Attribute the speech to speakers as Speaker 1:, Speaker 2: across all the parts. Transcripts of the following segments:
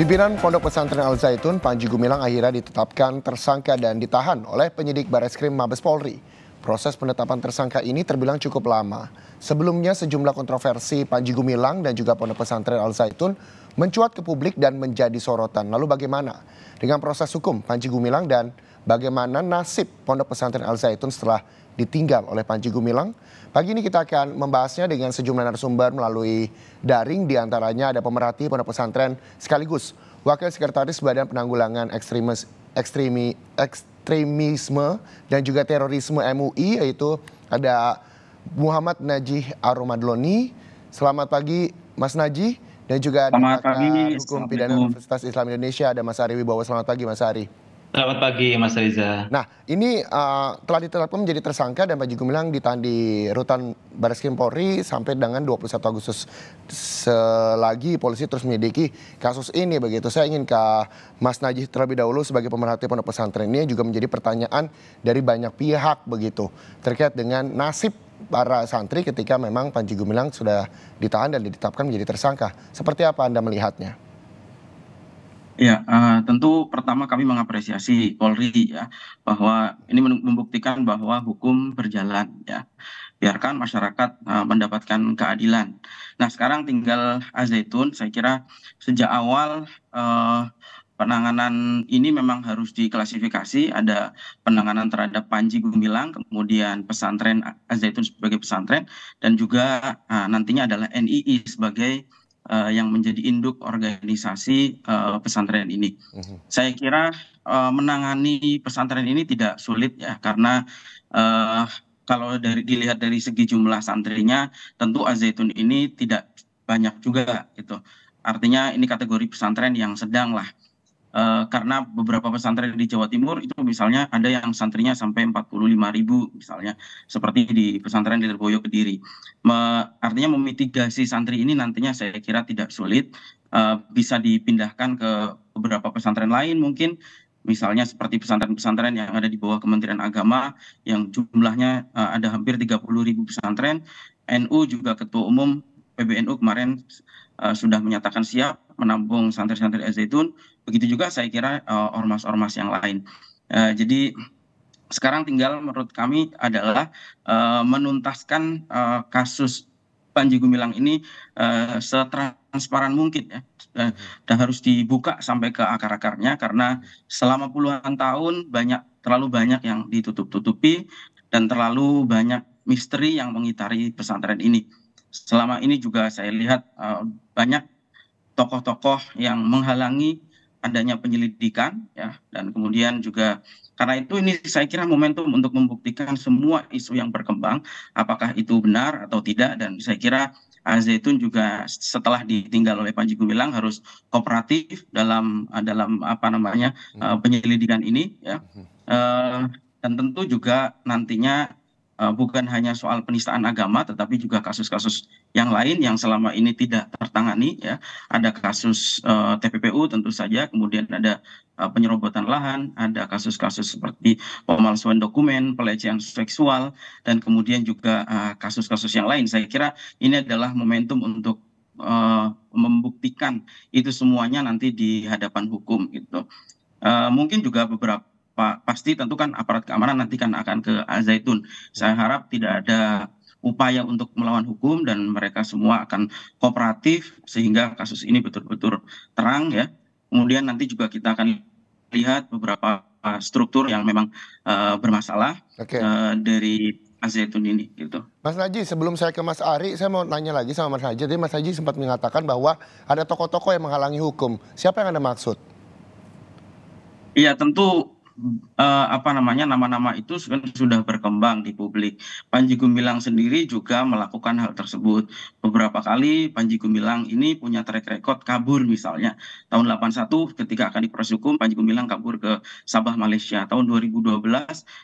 Speaker 1: Pimpinan Pondok Pesantren Al Zaitun Panji Gumilang akhirnya ditetapkan tersangka dan ditahan oleh penyidik Bareskrim Mabes Polri. Proses penetapan tersangka ini terbilang cukup lama. Sebelumnya sejumlah kontroversi Panji Gumilang dan juga Pondok Pesantren Al Zaitun mencuat ke publik dan menjadi sorotan. Lalu bagaimana dengan proses hukum Panji Gumilang dan bagaimana nasib Pondok Pesantren Al Zaitun setelah ditinggal oleh Panji Gumilang. Pagi ini kita akan membahasnya dengan sejumlah narasumber melalui daring diantaranya ada pemerhati pondok pesantren sekaligus Wakil Sekretaris Badan Penanggulangan Ekstremis, Ekstremi, Ekstremisme dan juga Terorisme MUI yaitu ada Muhammad Najih Aromadloni. Selamat pagi Mas Najih dan juga ada Hukum Pidana Universitas Islam Indonesia ada Mas Ari Wibowo. Selamat pagi Mas Ari.
Speaker 2: Selamat pagi Mas Riza.
Speaker 1: Nah, ini uh, telah ditetapkan menjadi tersangka dan Panji Gumilang ditahan di Rutan Krim Polri sampai dengan 21 Agustus. Selagi polisi terus menyidiki kasus ini begitu. Saya ingin ke Mas Najih terlebih dahulu sebagai pemerhati pondok pesantren ini juga menjadi pertanyaan dari banyak pihak begitu terkait dengan nasib para santri ketika memang Panji Gumilang sudah ditahan dan ditetapkan menjadi tersangka. Seperti apa Anda melihatnya?
Speaker 3: Ya, uh, tentu pertama kami mengapresiasi Polri ya bahwa ini membuktikan bahwa hukum berjalan ya. Biarkan masyarakat uh, mendapatkan keadilan. Nah, sekarang tinggal Azaitun saya kira sejak awal uh, penanganan ini memang harus diklasifikasi ada penanganan terhadap Panji Gumilang kemudian pesantren Azaitun sebagai pesantren dan juga uh, nantinya adalah NII sebagai uh, yang menjadi induk organisasi uh, pesantren ini. Uhum. Saya kira uh, menangani pesantren ini tidak sulit ya karena uh, kalau dari dilihat dari segi jumlah santrinya tentu Azaitun ini tidak banyak juga gitu. Artinya ini kategori pesantren yang sedang lah. Eh, karena beberapa pesantren di Jawa Timur itu misalnya ada yang santrinya sampai 45 ribu misalnya seperti di pesantren di Terboyo Kediri. Me, artinya memitigasi santri ini nantinya saya kira tidak sulit uh, bisa dipindahkan ke beberapa pesantren lain mungkin misalnya seperti pesantren-pesantren yang ada di bawah Kementerian Agama yang jumlahnya uh, ada hampir 30 ribu pesantren. NU juga ketua umum PBNU kemarin uh, sudah menyatakan siap menampung santri-santri Al Zaitun begitu juga saya kira eh, ormas ormas yang lain eh, jadi sekarang tinggal menurut kami adalah eh, menuntaskan kasus Panji Gumilang ini uh, setransparan mungkin ya hmm. dan harus dibuka sampai ke akar-akarnya karena selama puluhan tahun banyak terlalu banyak yang ditutup-tutupi dan terlalu banyak misteri yang mengitari pesantren ini. Selama ini juga saya lihat banyak tokoh-tokoh yang menghalangi adanya penyelidikan ya dan kemudian juga karena itu ini saya kira momentum untuk membuktikan semua isu yang berkembang apakah itu benar atau tidak dan saya kira Azizun juga setelah ditinggal oleh Panji Gumilang harus kooperatif dalam dalam apa namanya hmm. eh, penyelidikan ini ya. Hmm. Eh, dan tentu juga nantinya Eh, bukan hanya soal penistaan agama tetapi juga kasus kasus yang lain yang selama ini tidak tertangani ya ada kasus eh, tppu tentu saja kemudian ada eh, penyerobotan lahan ada kasus kasus seperti pemalsuan dokumen pelecehan seksual dan kemudian juga kasus kasus yang lain saya kira ini adalah momentum untuk uh, membuktikan itu semuanya nanti di hadapan hukum gitu uh, mungkin juga beberapa pak pasti tentu kan aparat keamanan nanti kan akan ke Azaitun. saya harap tidak ada upaya untuk melawan hukum dan mereka semua akan kooperatif sehingga kasus ini betul-betul terang ya kemudian nanti juga kita akan lihat beberapa struktur yang memang uh, bermasalah okay. uh, eh, dari Azaitun ini gitu.
Speaker 1: Mas Najib, sebelum saya ke Mas Ari, saya mau nanya lagi sama Mas naji Tadi Mas naji sempat mengatakan bahwa ada tokoh-tokoh yang menghalangi hukum. Siapa yang Anda maksud?
Speaker 3: Iya, tentu Eh, apa namanya nama-nama itu sudah berkembang di publik. Panji Gumilang sendiri juga melakukan hal tersebut. Beberapa kali Panji Gumilang ini punya track record kabur misalnya. Tahun 81 ketika akan diproses hukum Panji Gumilang kabur ke Sabah Malaysia. Tahun 2012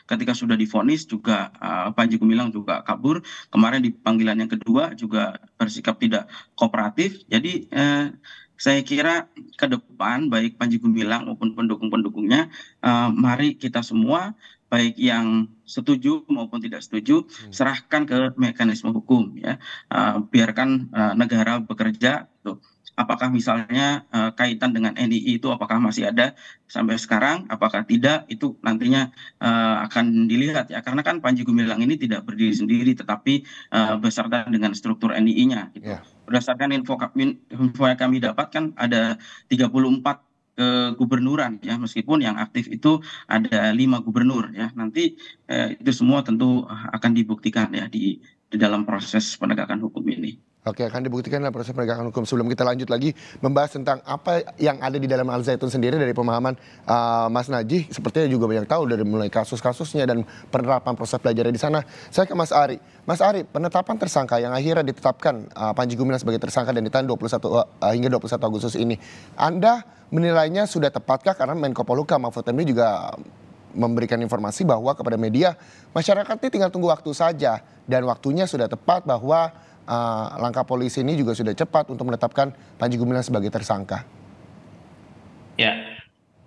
Speaker 3: ketika sudah difonis juga uh, Panji Gumilang juga kabur. Kemarin di panggilan yang kedua juga bersikap tidak kooperatif. Jadi eh, saya kira ke depan baik Panji Gumilang maupun pendukung-pendukungnya uh, mari kita semua baik yang setuju maupun tidak setuju hmm. serahkan ke mekanisme hukum ya uh, biarkan uh, negara bekerja tuh apakah misalnya uh, kaitan dengan NII itu apakah masih ada sampai sekarang apakah tidak itu nantinya uh, akan dilihat ya karena kan Panji Gumilang ini tidak berdiri sendiri tetapi uh, beserta dengan struktur NII-nya gitu. Yeah berdasarkan info kami, info yang kami dapatkan ada 34 eh, gubernuran ya meskipun yang aktif itu ada lima gubernur ya nanti eh, itu semua tentu ah, akan dibuktikan ya di di dalam proses penegakan hukum ini.
Speaker 1: Oke, akan dibuktikan dalam proses penegakan hukum. Sebelum kita lanjut lagi membahas tentang apa yang ada di dalam Al Zaitun sendiri dari pemahaman uh, Mas Najih, sepertinya juga banyak tahu dari mulai kasus-kasusnya dan penerapan proses pelajaran di sana. Saya ke Mas Ari. Mas Ari, penetapan tersangka yang akhirnya ditetapkan uh, Panji Gumilang sebagai tersangka dan ditahan 21 uh, uh, hingga 21 Agustus ini, Anda menilainya sudah tepatkah karena Menko Poluka Mahfud MD juga memberikan informasi bahwa kepada media masyarakat ini tinggal tunggu waktu saja dan waktunya sudah tepat bahwa Eh, langkah polisi ini juga sudah cepat untuk menetapkan Panji Gumilang sebagai tersangka.
Speaker 2: Ya,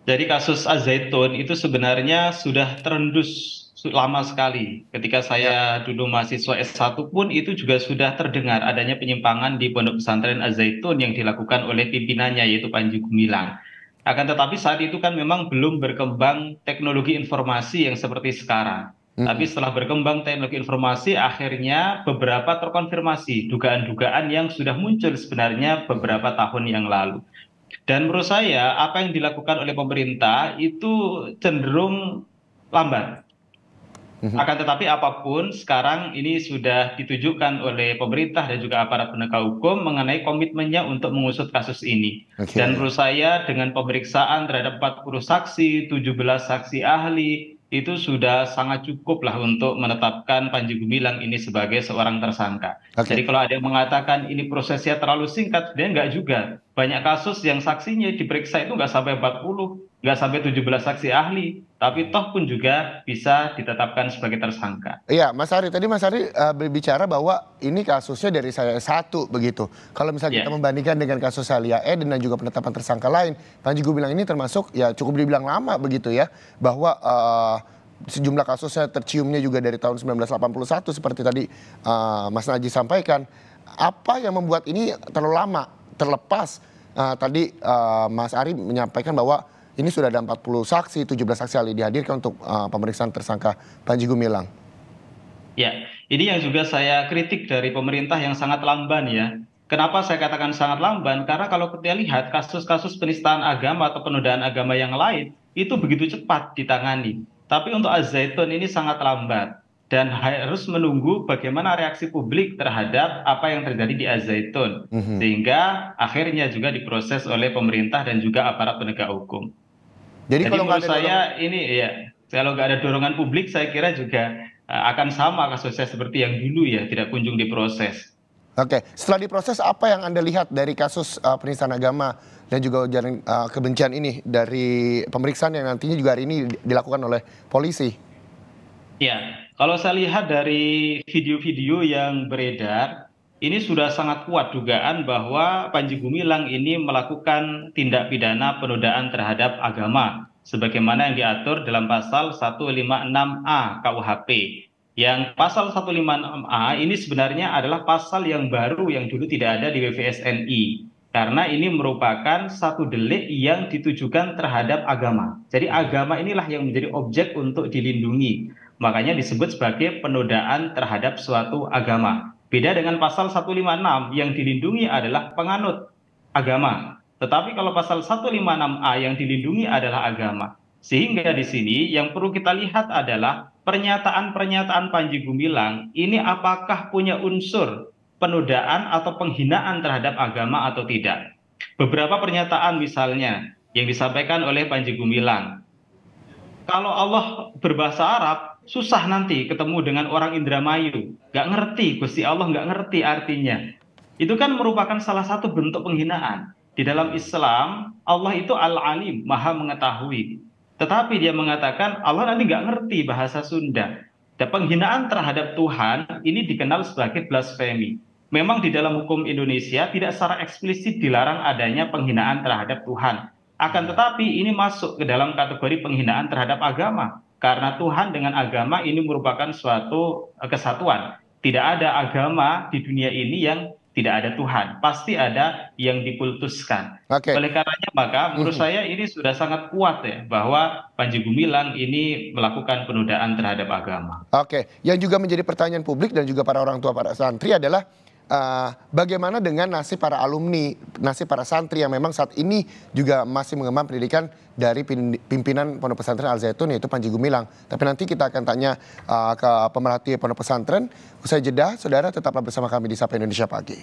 Speaker 2: dari kasus Azaitun itu sebenarnya sudah terendus lama sekali. Ketika saya ya. dulu mahasiswa S1 pun itu juga sudah terdengar adanya penyimpangan di Pondok Pesantren Azaitun yang dilakukan oleh pimpinannya yaitu Panji Gumilang. Akan tetapi saat itu kan memang belum berkembang teknologi informasi yang seperti sekarang. Hmm. Tapi setelah berkembang teknologi informasi, akhirnya beberapa terkonfirmasi dugaan-dugaan yang sudah muncul sebenarnya beberapa tahun yang lalu. Dan menurut saya, apa yang dilakukan oleh pemerintah itu cenderung lambat. Akan tetapi apapun sekarang ini sudah ditujukan oleh pemerintah dan juga aparat penegak hukum mengenai komitmennya untuk mengusut kasus ini. Okay. Dan menurut saya dengan pemeriksaan terhadap 40 saksi, 17 saksi ahli, itu sudah sangat cukup lah untuk menetapkan Panji Gumilang ini sebagai seorang tersangka. Okay. Jadi kalau ada yang mengatakan ini prosesnya terlalu singkat, dia enggak juga. Banyak kasus yang saksinya diperiksa itu enggak sampai 40, enggak sampai 17 saksi ahli tapi toh pun juga bisa ditetapkan sebagai tersangka.
Speaker 1: Iya, Mas Ari, tadi Mas Ari uh, berbicara bahwa ini kasusnya dari saya satu begitu. Kalau misalnya yeah. kita membandingkan dengan kasus Halia Eden dan juga penetapan tersangka lain, Panji bilang ini termasuk ya cukup dibilang lama begitu ya, bahwa uh, sejumlah kasusnya terciumnya juga dari tahun 1981 seperti tadi uh, Mas Naji sampaikan. Apa yang membuat ini terlalu lama, terlepas uh, tadi uh, Mas Ari menyampaikan bahwa ini sudah ada 40 saksi, 17 saksi ahli dihadirkan untuk uh, pemeriksaan tersangka Panji Gumilang.
Speaker 2: Ya, ini yang juga saya kritik dari pemerintah yang sangat lamban ya. Kenapa saya katakan sangat lamban? Karena kalau kita lihat kasus-kasus penistaan agama atau penodaan agama yang lain itu begitu cepat ditangani. Tapi untuk az ini sangat lambat dan harus menunggu bagaimana reaksi publik terhadap apa yang terjadi di az mm -hmm. sehingga akhirnya juga diproses oleh pemerintah dan juga aparat penegak hukum. Jadi, Jadi kalau menurut saya dorongan... ini ya kalau nggak ada dorongan publik saya kira juga e, akan sama kasusnya seperti yang dulu ya tidak kunjung
Speaker 1: diproses. Oke, setelah diproses apa yang anda lihat dari kasus uh, penistaan agama dan juga ujaran uh, kebencian ini dari pemeriksaan yang nantinya juga hari ini dilakukan oleh polisi?
Speaker 2: Ya, kalau saya lihat dari video-video yang beredar ini sudah sangat kuat dugaan bahwa Panji Gumilang ini melakukan tindak pidana penodaan terhadap agama sebagaimana yang diatur dalam pasal 156A KUHP. Yang pasal 156A ini sebenarnya adalah pasal yang baru yang dulu tidak ada di WVSNI karena ini merupakan satu delik yang ditujukan terhadap agama. Jadi agama inilah yang menjadi objek untuk dilindungi. Makanya disebut sebagai penodaan terhadap suatu agama. Beda dengan pasal 156 yang dilindungi adalah penganut agama. Tetapi kalau pasal 156A yang dilindungi adalah agama. Sehingga di sini yang perlu kita lihat adalah pernyataan-pernyataan Panji Gumilang ini apakah punya unsur penodaan atau penghinaan terhadap agama atau tidak. Beberapa pernyataan misalnya yang disampaikan oleh Panji Gumilang. Kalau Allah berbahasa Arab, susah nanti ketemu dengan orang Indramayu. Gak ngerti, Gusti Allah gak ngerti artinya. Itu kan merupakan salah satu bentuk penghinaan. Di dalam Islam, Allah itu al-alim, maha mengetahui. Tetapi dia mengatakan, Allah nanti gak ngerti bahasa Sunda. Dan penghinaan terhadap Tuhan ini dikenal sebagai blasfemi. Memang di dalam hukum Indonesia tidak secara eksplisit dilarang adanya penghinaan terhadap Tuhan. Akan iya. tetapi ini masuk ke dalam kategori penghinaan terhadap agama. Karena Tuhan dengan agama ini merupakan suatu eh, kesatuan. Tidak ada agama di dunia ini yang tidak ada Tuhan. Pasti ada yang dikultuskan. Okay. Oleh karenanya maka menurut mm-hmm. saya ini sudah sangat kuat ya bahwa Panji Gumilang ini melakukan penodaan terhadap agama.
Speaker 1: Oke, okay. yang juga menjadi pertanyaan publik dan juga para orang tua para santri adalah uh, bagaimana dengan nasib para alumni, nasib para santri yang memang saat ini juga masih mengemban pendidikan dari pimpinan Pondok Pesantren Al Zaitun yaitu Panji Gumilang. Tapi nanti kita akan tanya uh, ke pemerhati Pondok Pesantren. Usai jeda, saudara tetaplah bersama kami di Sapa Indonesia Pagi.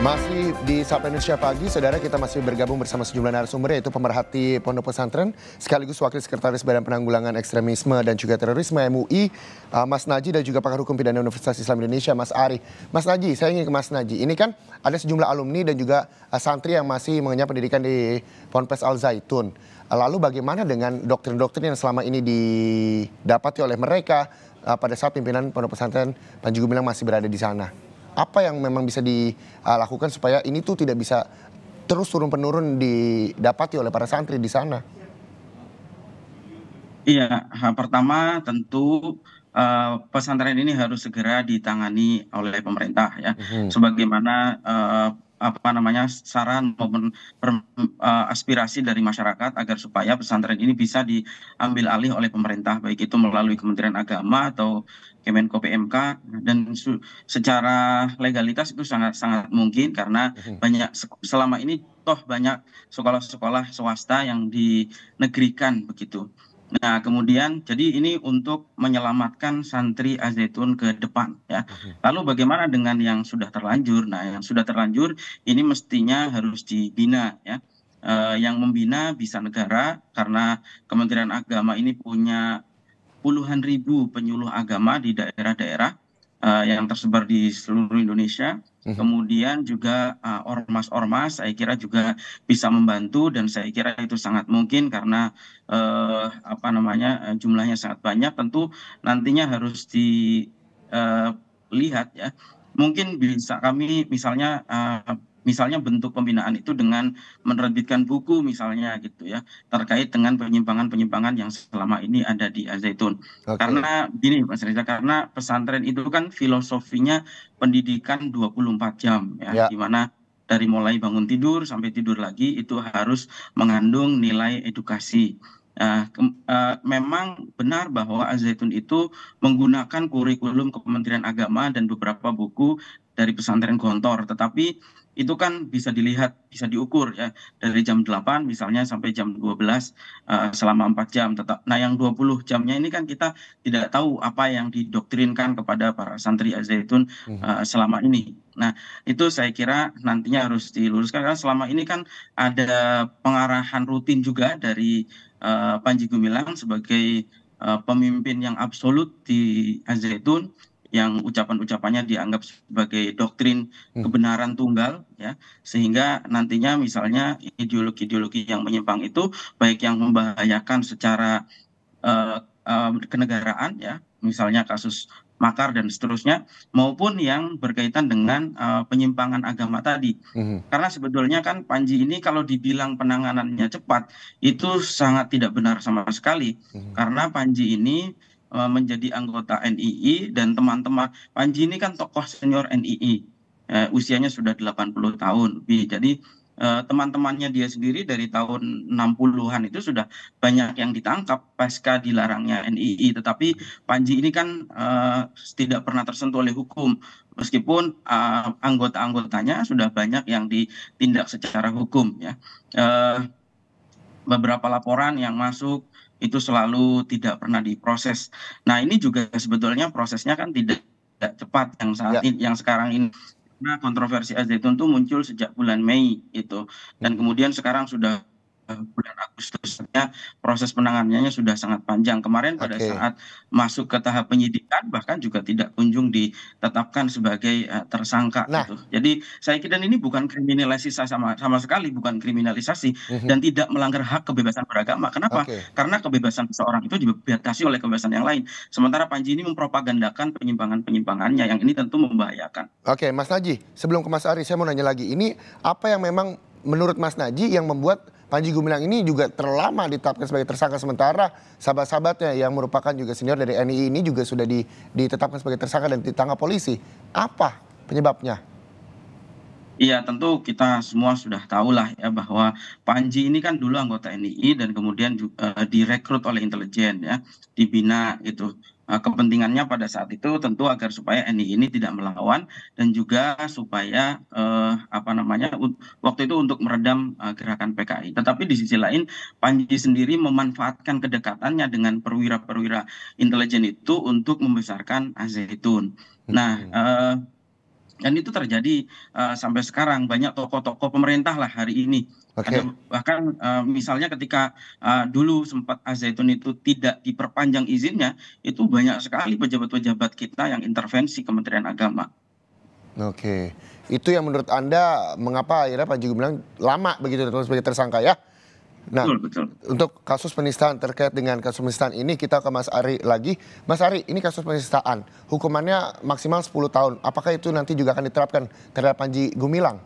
Speaker 1: Masih di Sapa Indonesia Pagi, saudara kita masih bergabung bersama sejumlah narasumber yaitu pemerhati Pondok Pesantren sekaligus Wakil Sekretaris Badan Penanggulangan Ekstremisme dan juga Terorisme MUI, uh, Mas Naji dan juga Pakar Hukum Pidana Universitas Islam Indonesia, Mas Ari. Mas Naji, saya ingin ke Mas Naji. Ini kan ada sejumlah alumni dan juga uh, santri yang masih mengenyam pendidikan di Ponpes Al Zaitun. Lalu bagaimana dengan doktrin-doktrin yang selama ini didapati oleh mereka uh, pada saat pimpinan Pondok Pesantren Panji Gumilang masih berada di sana? apa yang memang bisa dilakukan supaya ini tuh tidak bisa terus turun penurun didapati oleh para santri di sana?
Speaker 3: Iya, pertama tentu uh, pesantren ini harus segera ditangani oleh pemerintah ya, hmm. sebagaimana uh, apa namanya saran maupun uh, aspirasi dari masyarakat agar supaya pesantren ini bisa diambil alih oleh pemerintah baik itu melalui Kementerian Agama atau Kemenko PMK dan secara legalitas itu sangat sangat mungkin karena mhm. banyak selama ini toh banyak sekolah-sekolah swasta yang dinegrikan begitu. Nah, kemudian jadi ini untuk menyelamatkan santri Azetun ke depan ya. Mhm. Lalu bagaimana dengan yang sudah terlanjur? Nah, yang sudah terlanjur ini mestinya harus dibina ya. Uh, yang membina bisa negara karena Kementerian Agama ini punya puluhan ribu penyuluh agama di daerah-daerah uh, yang tersebar di seluruh Indonesia. Mm Kemudian juga eh, ormas-ormas uh, saya kira juga bisa membantu dan saya kira itu sangat mungkin karena uh, apa namanya jumlahnya sangat banyak tentu nantinya harus dilihat uh, ya. Mungkin bisa kami misalnya uh, misalnya bentuk pembinaan itu dengan menerbitkan buku misalnya gitu ya terkait dengan penyimpangan-penyimpangan yang selama ini ada di Al Okay. Karena gini Mas Reza karena pesantren itu kan filosofinya pendidikan 24 jam ya yeah. di mana dari mulai bangun tidur sampai tidur lagi itu harus mengandung nilai edukasi. Uh, uh, memang benar bahwa Azaitun itu menggunakan kurikulum Kementerian Agama dan beberapa buku dari pesantren Gontor, tetapi itu kan bisa dilihat bisa diukur ya dari jam 8 misalnya sampai jam 12 eh, selama 4 jam tetap nah yang 20 jamnya ini kan kita tidak tahu apa yang didoktrinkan kepada para santri Az-Zaitun hmm. eh, selama ini nah itu saya kira nantinya harus diluruskan karena selama ini kan ada pengarahan rutin juga dari uh, Panji Gumilang sebagai uh, pemimpin yang absolut di Az-Zaitun yang ucapan-ucapannya dianggap sebagai doktrin hmm. kebenaran tunggal ya sehingga nantinya misalnya ideologi-ideologi yang menyimpang itu baik yang membahayakan secara uh, uh, kenegaraan ya misalnya kasus makar dan seterusnya maupun yang berkaitan dengan uh, penyimpangan agama tadi uhum. karena sebetulnya kan Panji ini kalau dibilang penanganannya cepat itu sangat tidak benar sama sekali uhum. karena Panji ini Eh, menjadi anggota nii dan teman teman panji ini kan tokoh senior nii eh, usianya sudah 80 tahun lebih jadi eh, teman-temannya dia sendiri dari tahun 60-an itu sudah banyak yang ditangkap pasca dilarangnya NII tetapi Panji ini kan uh, tidak pernah tersentuh oleh hukum meskipun uh, anggota-anggotanya sudah banyak yang ditindak secara hukum ya uh, beberapa laporan yang masuk itu selalu tidak pernah diproses nah ini juga sebetulnya prosesnya kan tidak tidak cepat yang saat ini, ya. yang sekarang ini karena kontroversi SD itu muncul sejak bulan Mei itu dan hmm. kemudian sekarang sudah Eh, bulan Agustus. Ya, proses penanganannya sudah sangat panjang. Kemarin pada okay. saat masuk ke tahap penyidikan bahkan juga tidak kunjung ditetapkan sebagai uh, tersangka. Nah. Gitu. Jadi saya kira ini bukan kriminalisasi sama sama sekali, bukan kriminalisasi mm-hmm. dan tidak melanggar hak kebebasan beragama. Kenapa? Okay. Karena kebebasan seseorang itu dibatasi oleh kebebasan yang lain. Sementara Panji ini mempropagandakan penyimpangan-penyimpangannya yang ini tentu membahayakan.
Speaker 1: Oke, okay, Mas Naji, sebelum ke Mas Ari, saya mau nanya lagi. Ini apa yang memang menurut Mas Naji yang membuat Panji Gumilang ini juga terlama ditetapkan sebagai tersangka sementara. Sahabat-sahabatnya yang merupakan juga senior dari NII ini juga sudah ditetapkan sebagai tersangka dan ditangkap polisi. Apa penyebabnya?
Speaker 3: Iya tentu kita semua sudah tahulah ya bahwa Panji ini kan dulu anggota NII dan kemudian juga, eh, direkrut oleh intelijen ya dibina gitu Eh, kepentingannya pada saat itu tentu agar supaya NI ini tidak melawan dan juga supaya eh, apa namanya waktu itu untuk meredam eh, gerakan PKI. Tetapi di sisi lain Panji sendiri memanfaatkan kedekatannya dengan perwira-perwira intelijen itu untuk membesarkan Azeitun. Nah, hmm dan itu terjadi uh, sampai sekarang banyak tokoh-tokoh pemerintah lah hari ini okay. ada bahkan uh, misalnya ketika uh, dulu sempat Azaitun itu tidak diperpanjang izinnya itu banyak sekali pejabat-pejabat kita yang intervensi Kementerian Agama
Speaker 1: oke okay. itu yang menurut anda mengapa akhirnya Pak juga bilang lama begitu sebagai tersangka ya Nah, betul, betul. untuk kasus penistaan terkait dengan kasus penistaan ini kita ke Mas Ari lagi. Mas Ari, ini kasus penistaan, hukumannya maksimal 10 tahun. Apakah itu nanti juga akan diterapkan terhadap Panji Gumilang?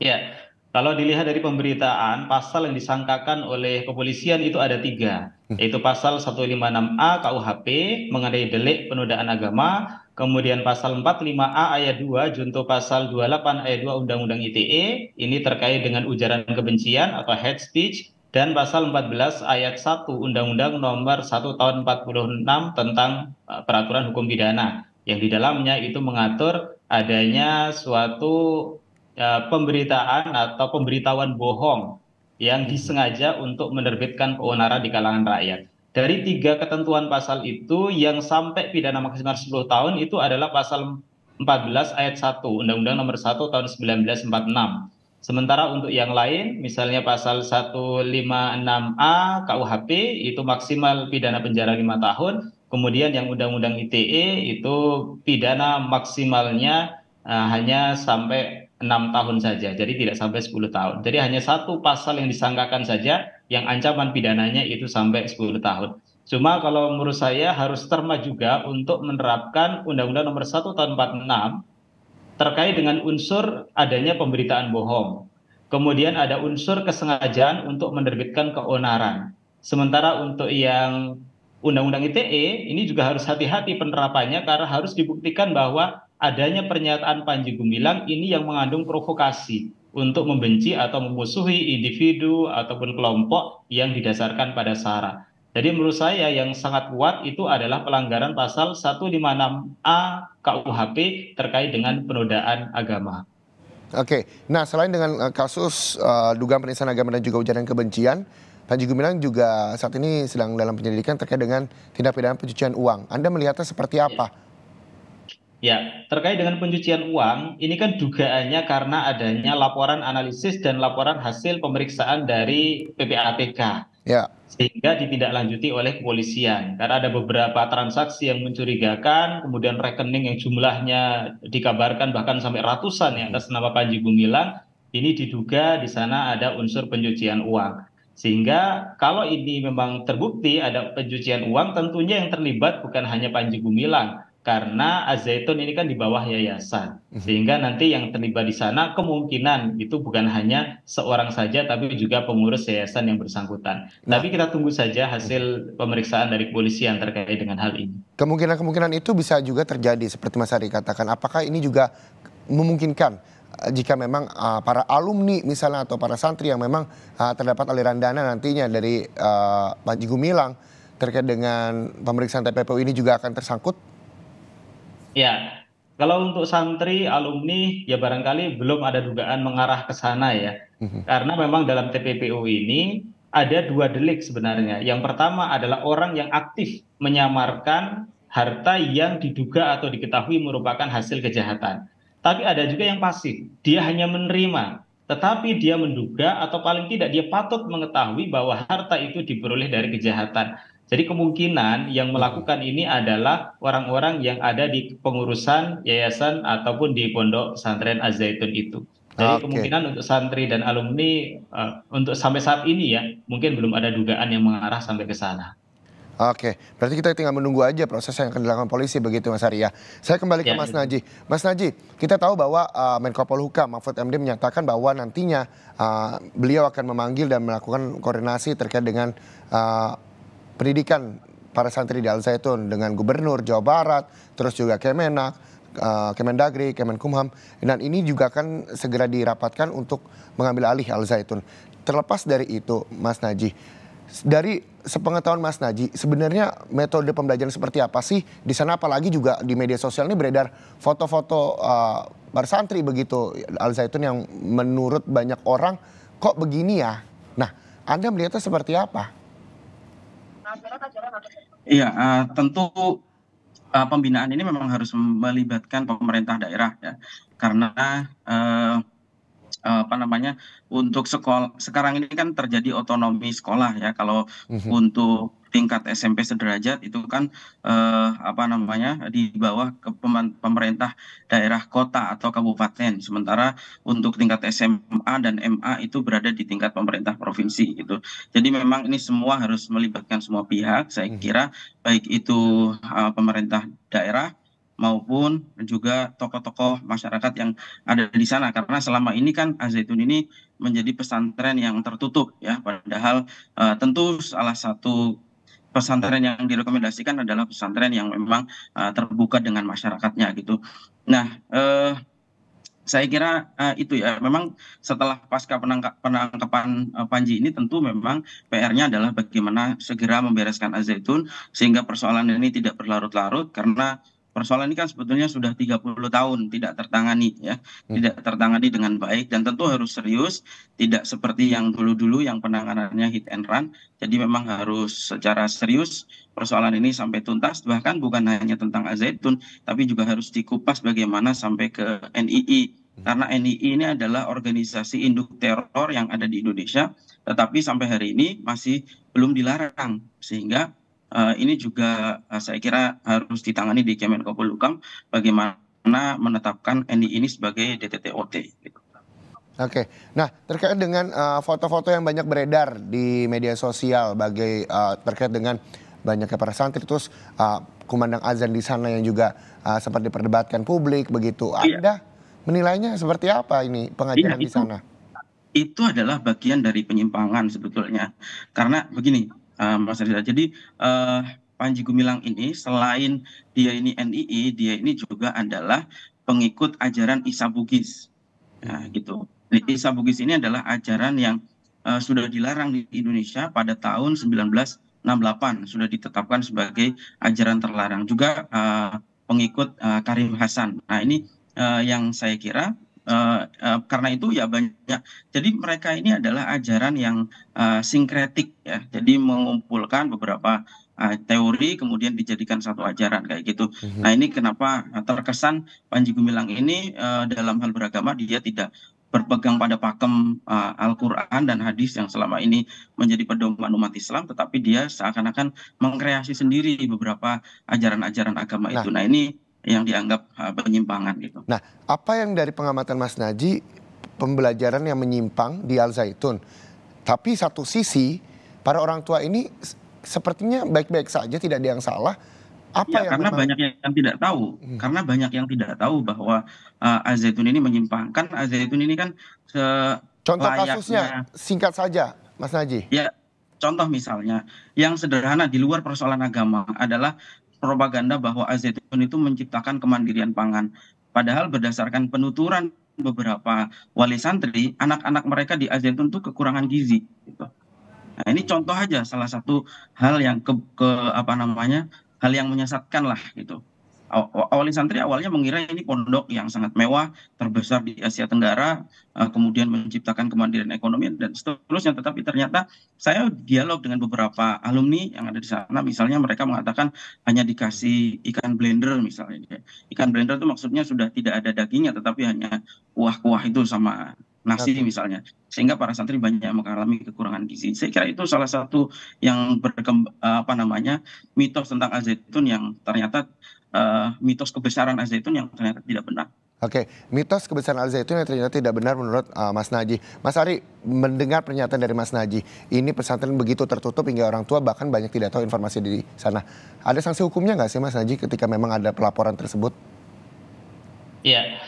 Speaker 2: Ya, kalau dilihat dari pemberitaan, pasal yang disangkakan oleh kepolisian itu ada tiga, hmm. yaitu pasal 156A KUHP mengenai delik penodaan agama, kemudian pasal 45A ayat 2 junto pasal 28 ayat 2 Undang-Undang ITE, ini terkait dengan ujaran kebencian atau hate speech, dan pasal 14 ayat 1 Undang-Undang nomor 1 tahun 46 tentang eh, peraturan hukum pidana, yang di dalamnya itu mengatur adanya suatu E, pemberitaan atau pemberitahuan bohong yang hmm. disengaja untuk menerbitkan keonaran di kalangan rakyat. Dari tiga ketentuan pasal itu yang sampai pidana maksimal 10 tahun itu adalah pasal 14 ayat 1 Undang-Undang nomor 1 tahun 1946. Sementara untuk yang lain, misalnya pasal 156A KUHP itu maksimal pidana penjara lima tahun, kemudian yang Undang-Undang ITE itu pidana maksimalnya uh, hanya sampai enam tahun saja, jadi tidak sampai 10 tahun. Jadi hanya satu pasal yang disangkakan saja yang ancaman pidananya itu sampai 10 tahun. Cuma kalau menurut saya harus terma juga untuk menerapkan Undang-Undang Nomor 1 Tahun 46 terkait dengan unsur adanya pemberitaan bohong. Kemudian ada unsur kesengajaan untuk menerbitkan keonaran. Sementara untuk yang Undang-Undang ITE ini juga harus hati-hati penerapannya karena harus dibuktikan bahwa adanya pernyataan Panji Gumilang ini yang mengandung provokasi untuk membenci atau memusuhi individu ataupun kelompok yang didasarkan pada sara. Jadi menurut saya yang sangat kuat itu adalah pelanggaran pasal 156A KUHP terkait dengan penodaan agama.
Speaker 1: Oke, nah selain dengan eh, kasus uh, dugaan penistaan agama dan juga ujaran kebencian, Panji Gumilang juga saat ini sedang dalam penyelidikan terkait dengan tindak pidana pencucian uang. Anda melihatnya seperti apa? Ya
Speaker 2: Ya, terkait dengan pencucian uang, ini kan dugaannya karena adanya laporan analisis dan laporan hasil pemeriksaan dari PPATK. Ya. Sehingga ditindaklanjuti oleh kepolisian. Karena ada beberapa transaksi yang mencurigakan, kemudian rekening yang jumlahnya dikabarkan bahkan sampai ratusan ya atas nama Panji Gumilang, ini diduga di sana ada unsur pencucian uang. Sehingga kalau ini memang terbukti ada pencucian uang, tentunya yang terlibat bukan hanya Panji Gumilang, karena azaitun ini kan di bawah yayasan mhm. sehingga nanti yang terlibat di sana kemungkinan itu bukan hanya seorang saja tapi juga pengurus yayasan yang bersangkutan. Nah. Tapi kita tunggu saja hasil pemeriksaan dari kepolisian terkait dengan hal ini.
Speaker 1: Kemungkinan-kemungkinan itu bisa juga terjadi seperti Mas Ari katakan. Apakah ini juga memungkinkan eh, jika memang uh, para alumni misalnya atau para santri yang memang uh, terdapat aliran dana nantinya dari uh, Panji Gumilang terkait dengan pemeriksaan TPPU ini juga akan tersangkut
Speaker 2: Ya, kalau untuk santri alumni ya barangkali belum ada dugaan mengarah ke sana ya, mm-hmm. karena memang dalam TPPU ini ada dua delik sebenarnya. Yang pertama adalah orang yang aktif menyamarkan harta yang diduga atau diketahui merupakan hasil kejahatan. Tapi ada juga yang pasif, dia hanya menerima, tetapi dia menduga atau paling tidak dia patut mengetahui bahwa harta itu diperoleh dari kejahatan. Jadi kemungkinan yang hmm. melakukan ini adalah orang-orang yang ada di pengurusan yayasan ataupun di pondok pesantren az itu. Jadi okay. kemungkinan untuk santri dan alumni uh, untuk sampai saat ini ya mungkin belum ada dugaan yang mengarah sampai ke sana.
Speaker 1: Oke, berarti kita tinggal menunggu aja proses yang akan dilakukan polisi begitu Mas Arya. Saya kembali ya, ke Mas itu. Naji. Mas Naji, kita tahu bahwa uh, Menko Polhukam Mahfud MD menyatakan bahwa nantinya uh, beliau akan memanggil dan melakukan koordinasi terkait dengan pendidikan para santri di Al Zaitun dengan Gubernur Jawa Barat, terus juga Kemenak, eh, Kemendagri, Kemenkumham, dan ini juga akan segera dirapatkan untuk mengambil alih Al Zaitun. Terlepas dari itu, Mas Najih, dari sepengetahuan Mas Najih, sebenarnya metode pembelajaran seperti apa sih di sana? Apalagi juga di media sosial ini beredar foto-foto uh, santri begitu Al Zaitun yang menurut banyak orang kok begini ya. Nah, Anda melihatnya seperti apa?
Speaker 3: Iya, uh, tentu uh, pembinaan ini memang harus melibatkan pemerintah daerah ya, karena uh, apa namanya untuk sekolah sekarang ini kan terjadi otonomi sekolah ya kalau mm -hmm. untuk tingkat SMP sederajat itu kan eh, apa namanya di bawah pemerintah daerah kota atau kabupaten sementara untuk tingkat SMA dan MA itu berada di tingkat pemerintah provinsi gitu jadi memang ini semua harus melibatkan semua pihak saya hmm. kira baik itu eh, pemerintah daerah maupun juga tokoh-tokoh masyarakat yang ada di sana karena selama ini kan Azaitun ini menjadi pesantren yang tertutup ya padahal uh, tentu salah satu pesantren yang direkomendasikan adalah pesantren yang memang uh, terbuka dengan masyarakatnya gitu. Nah, uh, saya kira uh, itu ya. Memang setelah pasca penangka, penangkapan uh, Panji ini tentu memang PR-nya adalah bagaimana segera membereskan Azaitun sehingga persoalan ini tidak berlarut-larut karena persoalan ini kan sebetulnya sudah 30 tahun tidak tertangani ya, hmm. tidak tertangani dengan baik dan tentu harus serius, tidak seperti yang dulu-dulu yang penanganannya hit and run. Jadi memang harus secara serius persoalan ini sampai tuntas bahkan bukan hanya tentang Azaitun tapi juga harus dikupas bagaimana sampai ke NII hmm. karena NII ini adalah organisasi induk teror yang ada di Indonesia, tetapi sampai hari ini masih belum dilarang, sehingga Eh, ini juga eh, saya kira harus ditangani di Kemenko Polhukam bagaimana menetapkan NI ini sebagai DTTOT. Gitu.
Speaker 1: Oke, nah terkait dengan eh, foto-foto uh, yang banyak beredar di media sosial bagai uh, terkait dengan banyaknya para santri terus uh, kumandang azan di sana yang juga uh, sempat diperdebatkan publik begitu. Iya. Anda menilainya seperti apa ini pengajaran iya, itu, di sana?
Speaker 3: Itu adalah bagian dari penyimpangan sebetulnya. Karena begini, Eh, Mas Rizal. Jadi uh, Panji Gumilang ini selain dia ini NII, dia ini juga adalah pengikut ajaran Isa Bugis. Nah, gitu. Isa Bugis ini adalah ajaran yang uh, sudah dilarang di Indonesia pada tahun 1968 sudah ditetapkan sebagai ajaran terlarang juga uh, pengikut uh, Karim Hasan. Nah, ini uh, yang saya kira Eh, eh, karena itu ya banyak jadi mereka ini adalah ajaran yang eh, sinkretik ya jadi mengumpulkan beberapa teori kemudian dijadikan satu ajaran kayak gitu. Mm-hmm. Nah ini kenapa terkesan Panji Gumilang ini uh, dalam hal beragama dia tidak berpegang pada pakem uh, Al-Quran dan hadis yang selama ini menjadi pedoman umat Islam, tetapi dia seakan-akan mengkreasi sendiri beberapa ajaran-ajaran agama nah. itu. Nah, nah ini yang dianggap e, penyimpangan gitu.
Speaker 1: Nah, apa yang dari pengamatan Mas Naji pembelajaran yang menyimpang di Al Zaitun? Tapi satu sisi para orang tua ini sepertinya baik-baik saja, tidak ada yang salah. Apa ya, yang karena memang...
Speaker 3: banyak yang tidak tahu, hmm. karena banyak yang tidak tahu bahwa uh, Al Zaitun ini menyimpangkan. Al Zaitun ini kan se Contoh kasusnya
Speaker 1: singkat saja,
Speaker 3: Mas Naji. Ya, contoh misalnya yang sederhana di luar persoalan agama adalah propaganda bahwa azzetun itu menciptakan kemandirian pangan. Padahal berdasarkan penuturan beberapa wali santri, anak-anak mereka di azzetun itu kekurangan gizi. Gitu. Nah, ini contoh aja salah satu hal yang ke, ke apa namanya hal yang menyesatkan lah gitu. Awalnya santri awalnya mengira ini pondok yang sangat mewah terbesar di Asia Tenggara eh, kemudian menciptakan kemandirian ekonomi dan seterusnya tetapi ternyata saya dialog dengan beberapa alumni yang ada di sana misalnya mereka mengatakan hanya dikasih ikan blender misalnya ikan blender itu maksudnya sudah tidak ada dagingnya tetapi hanya kuah-kuah itu sama nasi misalnya sehingga para santri banyak mengalami kekurangan gizi saya kira itu salah satu yang berkembang eh, apa namanya mitos tentang azaitun yang ternyata Eh, mitos kebesaran Al Zaitun yang ternyata tidak benar.
Speaker 1: Oke, mitos kebesaran Al Zaitun yang ternyata tidak benar menurut uh, Mas Naji. Mas Ari, mendengar pernyataan dari Mas Naji, ini pesantren begitu tertutup hingga orang tua bahkan banyak tidak tahu informasi di sana. Ada sanksi hukumnya nggak sih Mas Naji ketika memang ada pelaporan tersebut?
Speaker 2: Iya,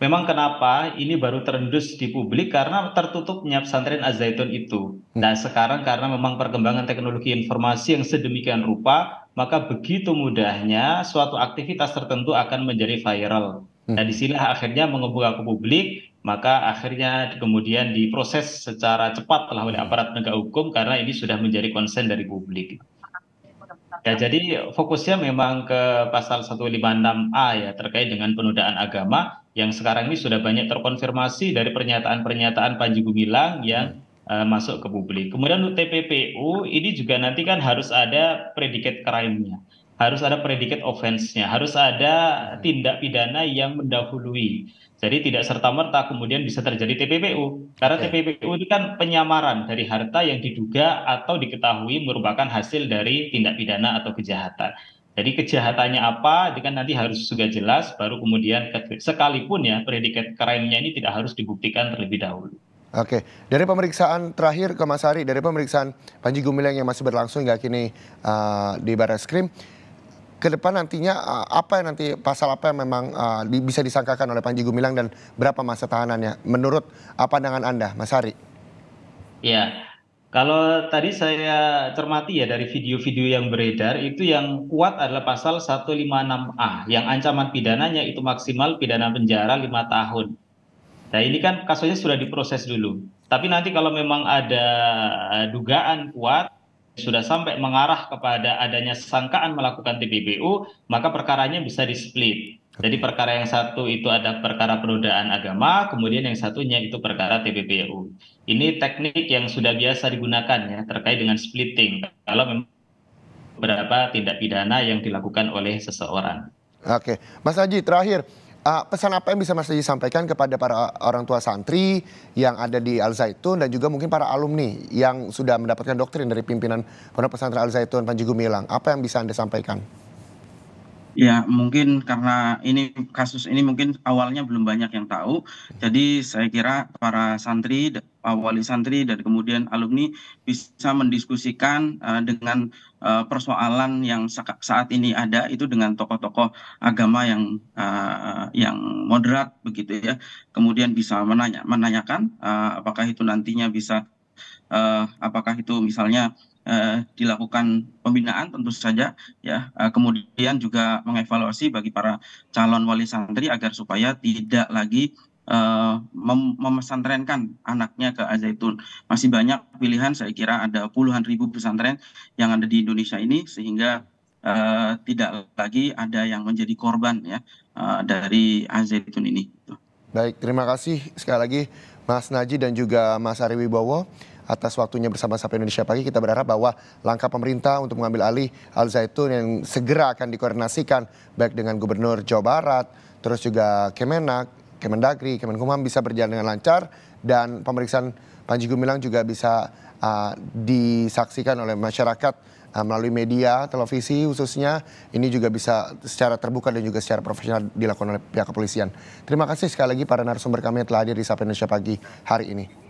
Speaker 2: memang kenapa ini baru terendus di publik karena tertutupnya pesantren Az-Zaitun itu. Hmm. Nah sekarang karena memang perkembangan teknologi informasi yang sedemikian rupa, maka begitu mudahnya suatu aktivitas tertentu akan menjadi viral. Hmm. Nah, disinilah akhirnya mengebuka ke publik, maka akhirnya kemudian diproses secara cepat telah oleh hmm. aparat penegak hukum karena ini sudah menjadi konsen dari publik. Ya, jadi fokusnya memang ke pasal 156A ya terkait dengan penodaan agama yang sekarang ini sudah banyak terkonfirmasi dari pernyataan-pernyataan Panji Gumilang yang hmm Eh, masuk ke publik. Kemudian untuk TPPU ini juga nanti kan harus ada predikat crime-nya, harus ada predikat offense-nya, harus ada tindak pidana yang mendahului. Jadi tidak serta-merta kemudian bisa terjadi TPPU. Karena okay. TPPU itu kan penyamaran dari harta yang diduga atau diketahui merupakan hasil dari tindak pidana atau kejahatan. Jadi kejahatannya apa, itu kan nanti harus sudah jelas, baru kemudian sekalipun ya predikat crime-nya ini tidak harus dibuktikan terlebih dahulu.
Speaker 1: Oke, dari pemeriksaan terakhir ke Mas Ari, dari pemeriksaan Panji Gumilang yang masih berlangsung hingga kini uh, di Baris Krim, ke depan nantinya uh, apa yang nanti pasal apa yang memang uh, di, bisa disangkakan oleh Panji Gumilang dan berapa masa tahanannya menurut pandangan Anda, Mas Ari?
Speaker 2: Ya, kalau tadi saya cermati ya dari video-video yang beredar itu yang kuat adalah pasal 156A yang ancaman pidananya itu maksimal pidana penjara 5 tahun. Nah ini kan kasusnya sudah diproses dulu. Tapi nanti kalau memang ada eh, dugaan kuat sudah sampai mengarah kepada adanya sangkaan melakukan TPPU, maka perkaranya bisa displit. Jadi perkara yang satu itu ada perkara penodaan agama, kemudian yang satunya itu perkara TPPU. Ini teknik yang sudah biasa digunakan ya terkait dengan splitting. Kalau memang beberapa tindak pidana yang dilakukan oleh seseorang.
Speaker 1: Oke, Mas Haji terakhir Uh, pesan apa yang bisa Mas Rizky sampaikan kepada para orang tua santri yang ada di Al Zaitun dan juga mungkin para alumni yang sudah mendapatkan doktrin dari pimpinan Pondok Pesantren Al Zaitun Panji Gumilang? Apa yang bisa Anda sampaikan?
Speaker 3: Ya, mungkin karena ini kasus ini mungkin awalnya belum banyak yang tahu. Jadi saya kira para santri, wali santri dan kemudian alumni bisa mendiskusikan uh, dengan Eh, persoalan yang saat ini ada itu dengan tokoh-tokoh agama yang uh, yang moderat begitu ya kemudian bisa menanya menanyakan uh, apakah itu nantinya bisa uh, apakah itu misalnya uh, dilakukan pembinaan tentu saja ya uh, kemudian juga mengevaluasi bagi para calon wali santri agar supaya tidak lagi Eh, memesantrenkan anaknya ke Azaitun. Masih banyak pilihan, saya kira ada puluhan ribu pesantren yang ada di Indonesia ini, sehingga uh, tidak lagi ada yang menjadi korban ya uh, dari Azaitun ini. Gitu.
Speaker 1: Baik, terima kasih sekali lagi Mas Naji dan juga Mas Ari Wibowo atas waktunya bersama Sapa Indonesia Pagi. Kita berharap bahwa langkah pemerintah untuk mengambil alih Al Zaitun yang segera akan dikoordinasikan baik dengan Gubernur Jawa Barat, terus juga Kemenak, Kemendagri, Kemenkumham bisa berjalan dengan lancar dan pemeriksaan Panji Gumilang juga bisa uh, disaksikan oleh masyarakat uh, melalui media, televisi khususnya. Ini juga bisa secara terbuka dan juga secara profesional dilakukan oleh pihak kepolisian. Terima kasih sekali lagi para narasumber kami yang telah hadir di Sapa Indonesia Pagi hari ini.